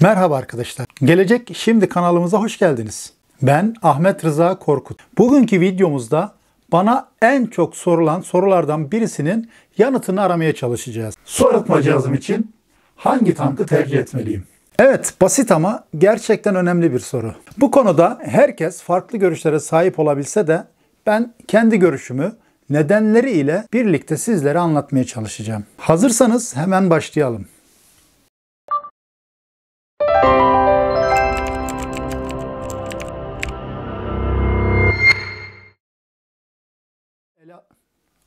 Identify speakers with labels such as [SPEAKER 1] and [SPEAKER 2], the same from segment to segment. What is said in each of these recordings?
[SPEAKER 1] Merhaba arkadaşlar. Gelecek Şimdi kanalımıza hoş geldiniz. Ben Ahmet Rıza Korkut. Bugünkü videomuzda bana en çok sorulan sorulardan birisinin yanıtını aramaya çalışacağız. Su arıtma cihazım için hangi tankı tercih etmeliyim? Evet basit ama gerçekten önemli bir soru. Bu konuda herkes farklı görüşlere sahip olabilse de ben kendi görüşümü nedenleri ile birlikte sizlere anlatmaya çalışacağım. Hazırsanız hemen başlayalım.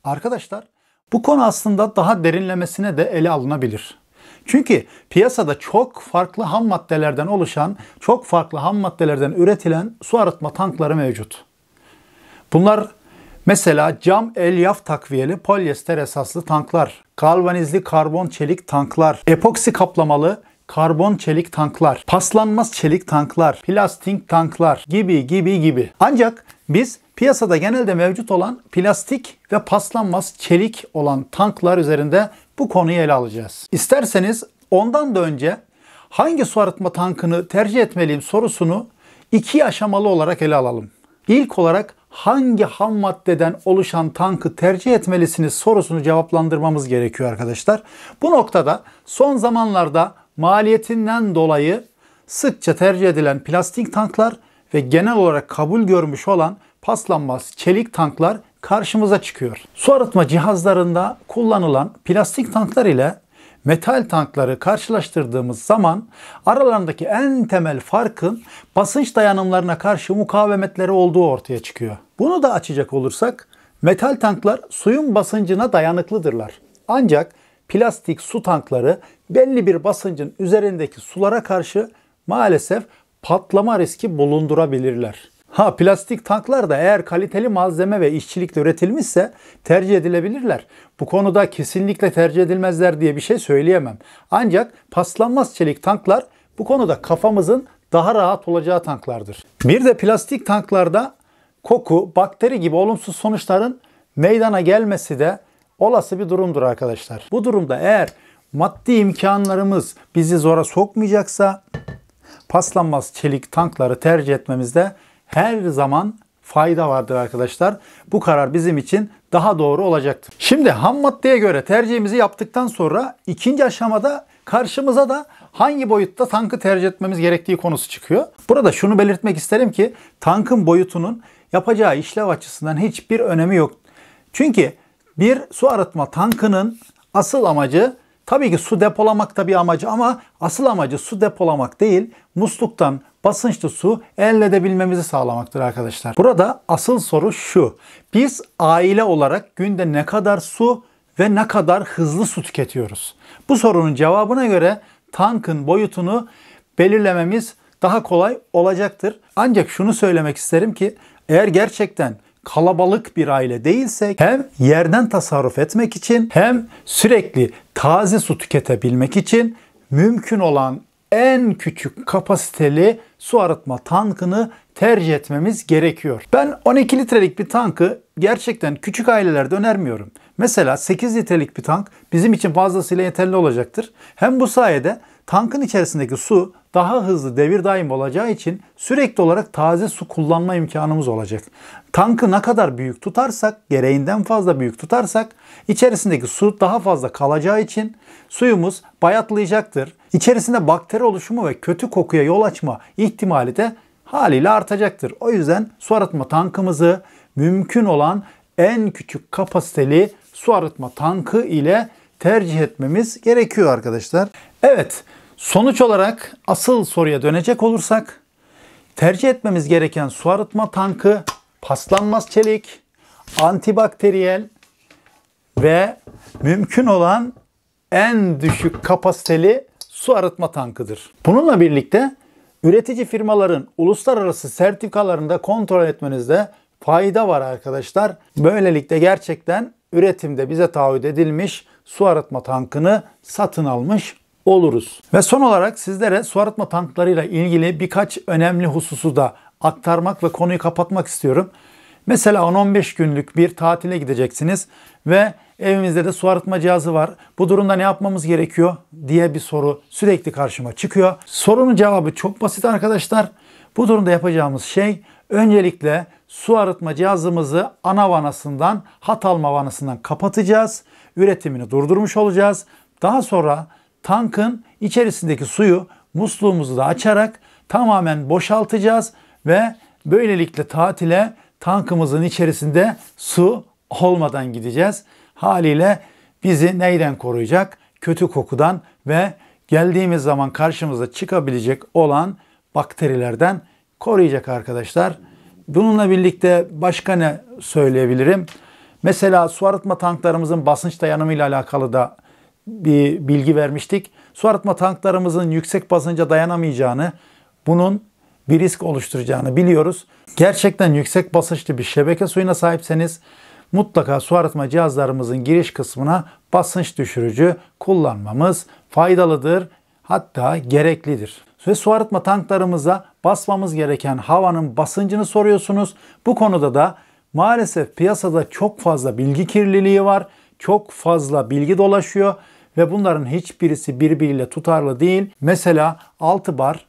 [SPEAKER 1] Arkadaşlar bu konu aslında daha derinlemesine de ele alınabilir. Çünkü piyasada çok farklı ham maddelerden oluşan, çok farklı ham maddelerden üretilen su arıtma tankları mevcut. Bunlar Mesela cam elyaf takviyeli polyester esaslı tanklar, galvanizli karbon çelik tanklar, epoksi kaplamalı karbon çelik tanklar, paslanmaz çelik tanklar, plastik tanklar gibi gibi gibi. Ancak biz piyasada genelde mevcut olan plastik ve paslanmaz çelik olan tanklar üzerinde bu konuyu ele alacağız. İsterseniz ondan da önce hangi su arıtma tankını tercih etmeliyim sorusunu iki aşamalı olarak ele alalım. İlk olarak hangi ham maddeden oluşan tankı tercih etmelisiniz sorusunu cevaplandırmamız gerekiyor arkadaşlar. Bu noktada son zamanlarda maliyetinden dolayı sıkça tercih edilen plastik tanklar ve genel olarak kabul görmüş olan paslanmaz çelik tanklar karşımıza çıkıyor. Su arıtma cihazlarında kullanılan plastik tanklar ile metal tankları karşılaştırdığımız zaman aralarındaki en temel farkın basınç dayanımlarına karşı mukavemetleri olduğu ortaya çıkıyor. Bunu da açacak olursak metal tanklar suyun basıncına dayanıklıdırlar. Ancak plastik su tankları belli bir basıncın üzerindeki sulara karşı maalesef patlama riski bulundurabilirler. Ha plastik tanklar da eğer kaliteli malzeme ve işçilikle üretilmişse tercih edilebilirler. Bu konuda kesinlikle tercih edilmezler diye bir şey söyleyemem. Ancak paslanmaz çelik tanklar bu konuda kafamızın daha rahat olacağı tanklardır. Bir de plastik tanklarda koku, bakteri gibi olumsuz sonuçların meydana gelmesi de olası bir durumdur arkadaşlar. Bu durumda eğer maddi imkanlarımız bizi zora sokmayacaksa paslanmaz çelik tankları tercih etmemizde her zaman fayda vardır arkadaşlar. Bu karar bizim için daha doğru olacaktır. Şimdi ham maddeye göre tercihimizi yaptıktan sonra ikinci aşamada karşımıza da hangi boyutta tankı tercih etmemiz gerektiği konusu çıkıyor. Burada şunu belirtmek isterim ki tankın boyutunun yapacağı işlev açısından hiçbir önemi yok. Çünkü bir su arıtma tankının asıl amacı tabii ki su depolamak da bir amacı ama asıl amacı su depolamak değil. Musluktan basınçlı su elde edebilmemizi sağlamaktır arkadaşlar. Burada asıl soru şu. Biz aile olarak günde ne kadar su ve ne kadar hızlı su tüketiyoruz? Bu sorunun cevabına göre tankın boyutunu belirlememiz daha kolay olacaktır. Ancak şunu söylemek isterim ki eğer gerçekten kalabalık bir aile değilsek hem yerden tasarruf etmek için hem sürekli taze su tüketebilmek için mümkün olan en küçük kapasiteli su arıtma tankını tercih etmemiz gerekiyor. Ben 12 litrelik bir tankı gerçekten küçük ailelerde önermiyorum. Mesela 8 litrelik bir tank bizim için fazlasıyla yeterli olacaktır. Hem bu sayede tankın içerisindeki su daha hızlı devir daim olacağı için sürekli olarak taze su kullanma imkanımız olacak. Tankı ne kadar büyük tutarsak, gereğinden fazla büyük tutarsak içerisindeki su daha fazla kalacağı için suyumuz bayatlayacaktır. İçerisinde bakteri oluşumu ve kötü kokuya yol açma ihtimali de haliyle artacaktır. O yüzden su arıtma tankımızı mümkün olan en küçük kapasiteli su arıtma tankı ile tercih etmemiz gerekiyor arkadaşlar. Evet sonuç olarak asıl soruya dönecek olursak tercih etmemiz gereken su arıtma tankı paslanmaz çelik, antibakteriyel ve mümkün olan en düşük kapasiteli su arıtma tankıdır. Bununla birlikte üretici firmaların uluslararası sertifikalarını da kontrol etmenizde fayda var arkadaşlar. Böylelikle gerçekten üretimde bize taahhüt edilmiş su arıtma tankını satın almış oluruz. Ve son olarak sizlere su arıtma tanklarıyla ilgili birkaç önemli hususu da aktarmak ve konuyu kapatmak istiyorum. Mesela 10-15 günlük bir tatile gideceksiniz ve Evimizde de su arıtma cihazı var. Bu durumda ne yapmamız gerekiyor diye bir soru sürekli karşıma çıkıyor. Sorunun cevabı çok basit arkadaşlar. Bu durumda yapacağımız şey öncelikle su arıtma cihazımızı ana vanasından, hat alma vanasından kapatacağız. Üretimini durdurmuş olacağız. Daha sonra tankın içerisindeki suyu musluğumuzu da açarak tamamen boşaltacağız ve böylelikle tatile tankımızın içerisinde su olmadan gideceğiz. Haliyle bizi neyden koruyacak? Kötü kokudan ve geldiğimiz zaman karşımıza çıkabilecek olan bakterilerden koruyacak arkadaşlar. Bununla birlikte başka ne söyleyebilirim? Mesela su arıtma tanklarımızın basınç dayanımıyla alakalı da bir bilgi vermiştik. Su arıtma tanklarımızın yüksek basınca dayanamayacağını, bunun bir risk oluşturacağını biliyoruz. Gerçekten yüksek basınçlı bir şebeke suyuna sahipseniz mutlaka su arıtma cihazlarımızın giriş kısmına basınç düşürücü kullanmamız faydalıdır hatta gereklidir. Ve su arıtma tanklarımıza basmamız gereken havanın basıncını soruyorsunuz. Bu konuda da maalesef piyasada çok fazla bilgi kirliliği var. Çok fazla bilgi dolaşıyor ve bunların hiçbirisi birbiriyle tutarlı değil. Mesela 6 bar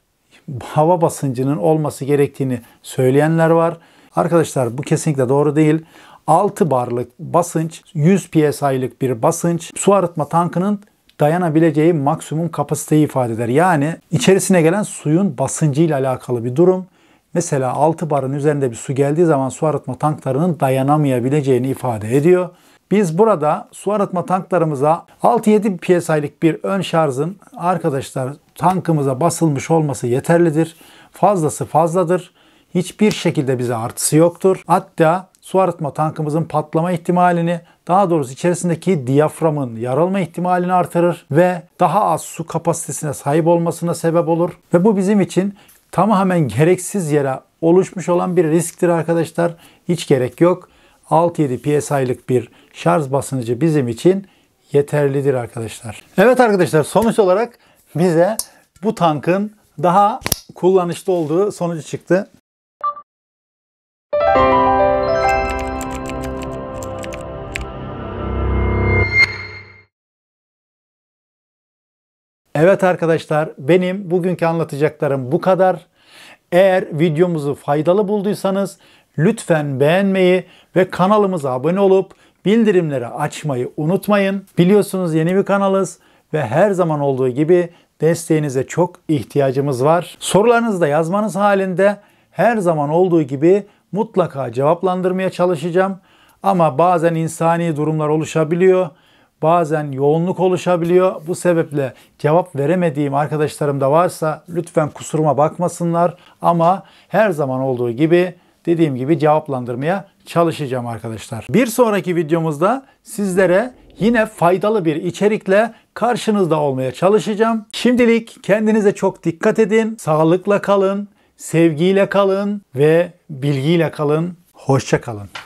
[SPEAKER 1] hava basıncının olması gerektiğini söyleyenler var. Arkadaşlar bu kesinlikle doğru değil. 6 barlık basınç, 100 psi'lık bir basınç su arıtma tankının dayanabileceği maksimum kapasiteyi ifade eder. Yani içerisine gelen suyun basıncıyla alakalı bir durum. Mesela 6 barın üzerinde bir su geldiği zaman su arıtma tanklarının dayanamayabileceğini ifade ediyor. Biz burada su arıtma tanklarımıza 6-7 psi'lik bir ön şarjın arkadaşlar tankımıza basılmış olması yeterlidir. Fazlası fazladır. Hiçbir şekilde bize artısı yoktur. Hatta su arıtma tankımızın patlama ihtimalini, daha doğrusu içerisindeki diyaframın yaralma ihtimalini artırır ve daha az su kapasitesine sahip olmasına sebep olur. Ve bu bizim için tamamen gereksiz yere oluşmuş olan bir risktir arkadaşlar. Hiç gerek yok. 6-7 PSI'lık bir şarj basıncı bizim için yeterlidir arkadaşlar. Evet arkadaşlar sonuç olarak bize bu tankın daha kullanışlı olduğu sonucu çıktı. Müzik Evet arkadaşlar benim bugünkü anlatacaklarım bu kadar. Eğer videomuzu faydalı bulduysanız lütfen beğenmeyi ve kanalımıza abone olup bildirimleri açmayı unutmayın. Biliyorsunuz yeni bir kanalız ve her zaman olduğu gibi desteğinize çok ihtiyacımız var. Sorularınızı da yazmanız halinde her zaman olduğu gibi mutlaka cevaplandırmaya çalışacağım. Ama bazen insani durumlar oluşabiliyor bazen yoğunluk oluşabiliyor. Bu sebeple cevap veremediğim arkadaşlarım da varsa lütfen kusuruma bakmasınlar ama her zaman olduğu gibi dediğim gibi cevaplandırmaya çalışacağım arkadaşlar. Bir sonraki videomuzda sizlere yine faydalı bir içerikle karşınızda olmaya çalışacağım. Şimdilik kendinize çok dikkat edin. Sağlıkla kalın, sevgiyle kalın ve bilgiyle kalın. Hoşça kalın.